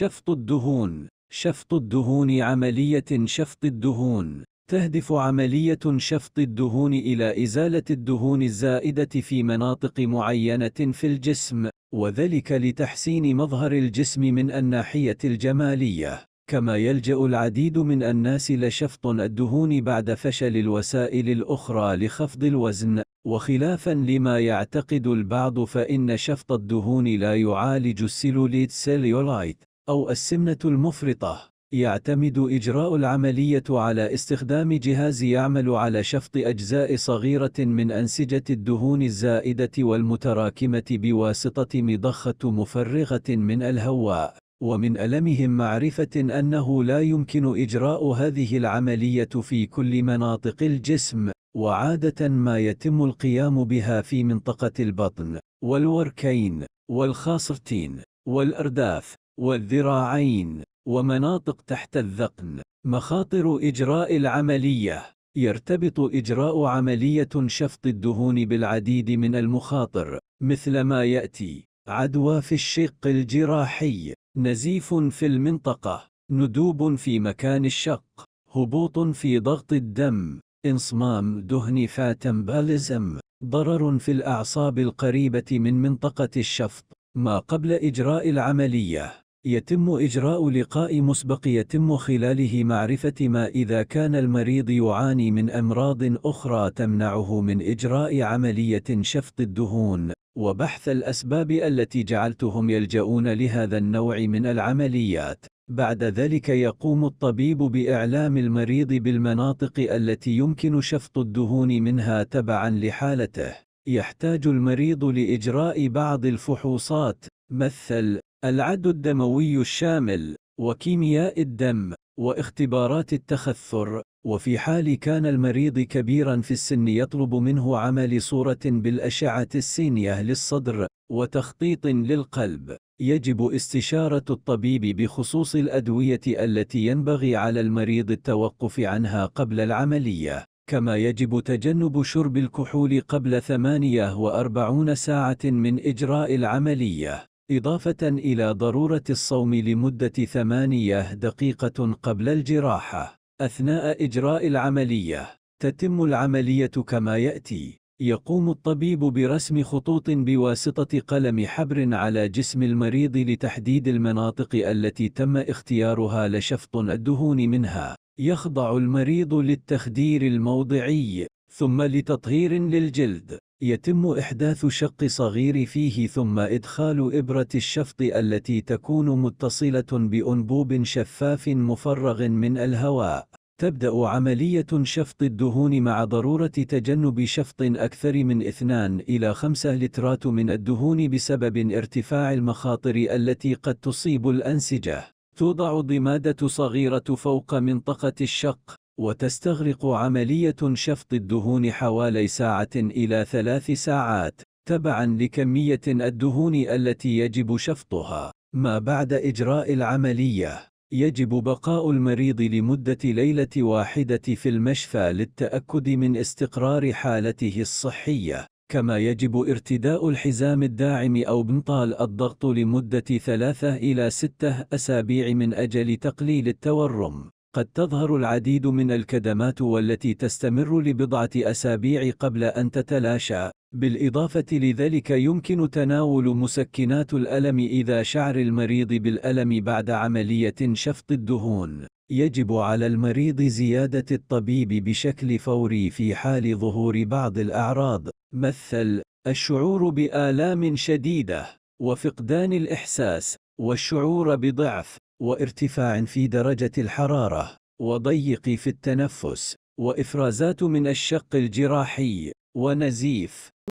شفط الدهون شفط الدهون عملية شفط الدهون تهدف عملية شفط الدهون إلى إزالة الدهون الزائدة في مناطق معينة في الجسم، وذلك لتحسين مظهر الجسم من الناحية الجمالية. كما يلجأ العديد من الناس لشفط الدهون بعد فشل الوسائل الأخرى لخفض الوزن، وخلافا لما يعتقد البعض فإن شفط الدهون لا يعالج السيلوليت سيليولايت أو السمنة المفرطة يعتمد إجراء العملية على استخدام جهاز يعمل على شفط أجزاء صغيرة من أنسجة الدهون الزائدة والمتراكمة بواسطة مضخة مفرغة من الهواء ومن ألمهم معرفة أنه لا يمكن إجراء هذه العملية في كل مناطق الجسم وعادة ما يتم القيام بها في منطقة البطن والوركين والخاصرتين والأرداف والذراعين ومناطق تحت الذقن مخاطر إجراء العملية يرتبط إجراء عملية شفط الدهون بالعديد من المخاطر مثل ما يأتي عدوى في الشق الجراحي نزيف في المنطقة ندوب في مكان الشق هبوط في ضغط الدم انصمام دهن فاتمبالزم ضرر في الأعصاب القريبة من منطقة الشفط ما قبل إجراء العملية يتم إجراء لقاء مسبق يتم خلاله معرفة ما إذا كان المريض يعاني من أمراض أخرى تمنعه من إجراء عملية شفط الدهون، وبحث الأسباب التي جعلتهم يلجؤون لهذا النوع من العمليات. بعد ذلك يقوم الطبيب بإعلام المريض بالمناطق التي يمكن شفط الدهون منها تبعًا لحالته. يحتاج المريض لإجراء بعض الفحوصات، مثل العد الدموي الشامل وكيمياء الدم واختبارات التخثر وفي حال كان المريض كبيرا في السن يطلب منه عمل صورة بالأشعة السينية للصدر وتخطيط للقلب يجب استشارة الطبيب بخصوص الأدوية التي ينبغي على المريض التوقف عنها قبل العملية كما يجب تجنب شرب الكحول قبل 48 ساعة من إجراء العملية إضافة إلى ضرورة الصوم لمدة ثمانية دقيقة قبل الجراحة. أثناء إجراء العملية، تتم العملية كما يأتي: يقوم الطبيب برسم خطوط بواسطة قلم حبر على جسم المريض لتحديد المناطق التي تم اختيارها لشفط الدهون منها. يخضع المريض للتخدير الموضعي، ثم لتطهير للجلد. يتم إحداث شق صغير فيه ثم إدخال إبرة الشفط التي تكون متصلة بأنبوب شفاف مفرغ من الهواء. تبدأ عملية شفط الدهون مع ضرورة تجنب شفط أكثر من 2 إلى 5 لترات من الدهون بسبب ارتفاع المخاطر التي قد تصيب الأنسجة. توضع ضمادة صغيرة فوق منطقة الشق وتستغرق عملية شفط الدهون حوالي ساعة إلى ثلاث ساعات تبعا لكمية الدهون التي يجب شفطها ما بعد إجراء العملية يجب بقاء المريض لمدة ليلة واحدة في المشفى للتأكد من استقرار حالته الصحية كما يجب ارتداء الحزام الداعم أو بنطال الضغط لمدة ثلاثة إلى ستة أسابيع من أجل تقليل التورم قد تظهر العديد من الكدمات والتي تستمر لبضعة أسابيع قبل أن تتلاشى. بالإضافة لذلك يمكن تناول مسكنات الألم إذا شعر المريض بالألم بعد عملية شفط الدهون. يجب على المريض زيادة الطبيب بشكل فوري في حال ظهور بعض الأعراض، مثل الشعور بآلام شديدة، وفقدان الإحساس، والشعور بضعف، وارتفاع في درجة الحرارة وضيق في التنفس وإفرازات من الشق الجراحي ونزيف